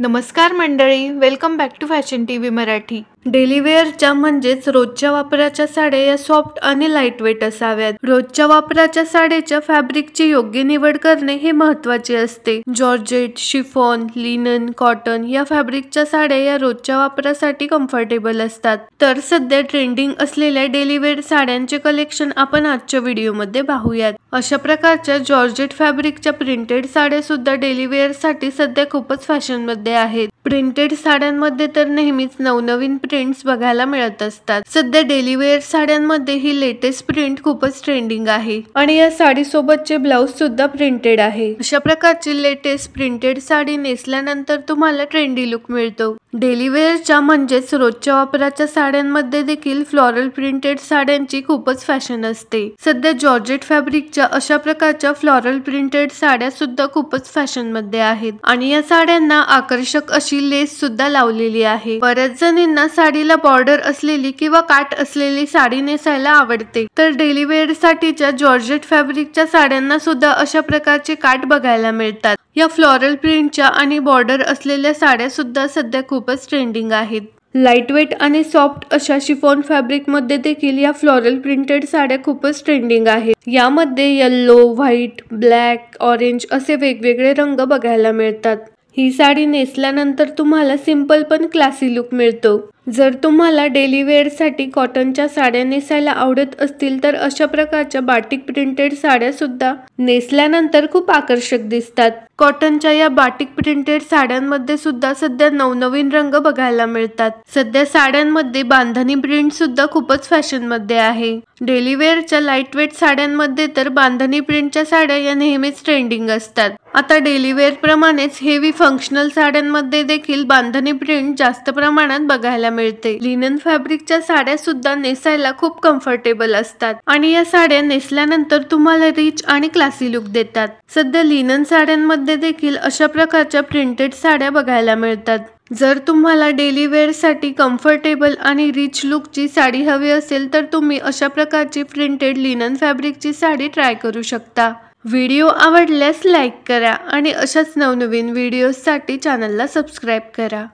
नमस्कार मंडळी welcome back to fashion T V Marathi डेलीवेअरच्या म्हणजेच रोजच्या वापराच्या साड्या या सॉफ्ट आणि वेट असाव्यात रोजच्या वापराच्या साड्याच्या फॅब्रिकची योग्य निवड करणे हे महत्वाचे असते जॉर्जेट शिफॉन लिनन कॉटन या फॅब्रिकच्या साड्या या रोजच्या वापरासाठी कम्फर्टेबल असतात तर सध्या ट्रेंडिंग असलेल्या डेलीवेअर साड्यांचे कलेक्शन आपण आजच्या व्हिडिओमध्ये पाहूयात अशा प्रकारच्या जॉर्जेट फॅब्रिकच्या प्रिंटेड साड्या सुद्धा साठी सध्या खूपच फॅशनमध्ये आहेत प्रिंटेड साड्यांमध्ये तर नेहमीच नवनवीन प्रिंट्स बघायला मिळत असतात सध्या डेलीवेअर साड्यांमध्ये ही लेटेस्ट प्रिंट खूपच ट्रेंडिंग आहे आणि या साडी सोबतचे ब्लाऊज सुद्धा प्रिंटेड आहे अशा प्रकारची लेटेस्ट प्रिंटेड साडी नेसल्यानंतर तुम्हाला ट्रेंडी लुक मिळतो डेली वेअरच्या म्हणजेच रोजच्या वापराच्या साड्यांमध्ये देखील फ्लॉरल प्रिंटेड साड्यांची खूपच फॅशन असते सध्या जॉर्जेट फॅब्रिकच्या अशा प्रकारच्या फ्लॉरल प्रिंटेड साड्या सुद्धा खूपच फॅशन मध्ये आहेत आणि या साड्यांना आकर्षक अशी लेस सुद्धा लावलेली आहे बऱ्याच जणींना साडीला बॉर्डर असलेली किंवा काट असलेली साडी नेसायला आवडते तर डेलिवेअर साठीच्या जॉर्जेट फॅब्रिकच्या साड्यांना सुद्धा अशा प्रकारचे काट बघायला मिळतात या फ्लॉरल प्रिंटच्या आणि बॉर्डर असलेल्या साड्या सुद्धा सध्या खूपच ट्रेंडिंग आहेत वेट आणि सॉफ्ट अशा शिफॉन फॅब्रिकमध्ये देखील या फ्लॉरल प्रिंटेड साड्या खूपच ट्रेंडिंग आहेत यामध्ये येल्लो व्हाईट ब्लॅक ऑरेंज असे वेगवेगळे रंग बघायला मिळतात ही साडी नेसल्यानंतर तुम्हाला सिंपल पण क्लासी लुक मिळतो जर तुम्हाला डेली वेअरसाठी कॉटनच्या साड्या नेसायला आवडत असतील तर अशा प्रकारच्या बाटिक प्रिंटेड साड्या सुद्धा नेसल्यानंतर खूप आकर्षक दिसतात कॉटनच्या या बाटिक प्रिंटेड साड्यांमध्ये सुद्धा सध्या नवनवीन रंग बघायला मिळतात सध्या साड्यांमध्ये बांधणी प्रिंट सुद्धा खूपच फॅशनमध्ये आहे डेलीवेअरच्या वेअरच्या लाईटवेट साड्यांमध्ये तर बांधणी प्रिंटच्या साड्या या नेहमीच ट्रेंडिंग असतात आता डेलीवेअर प्रमाणेच हेवी फंक्शनल साड्यांमध्ये देखील बांधणी प्रिंट जास्त प्रमाणात बघायला मिळते लिनन फॅब्रिकच्या साड्या सुद्धा नेसायला खूप कम्फर्टेबल असतात आणि या साड्या नेसल्यानंतर तुम्हाला रिच आणि क्लासी लुक देतात सध्या लिनन साड्यांमध्ये देखील अशा प्रकारच्या प्रिंटेड साड्या बघायला मिळतात जर तुम्हाला डेली वेअरसाठी कम्फर्टेबल आणि रिच लुकची साडी हवी असेल तर तुम्ही अशा प्रकारची प्रिंटेड लिनन फॅब्रिकची साडी ट्राय करू शकता व्हिडिओ आवडल्यास लाईक करा आणि अशाच नवनवीन व्हिडिओजसाठी चॅनलला सबस्क्राईब करा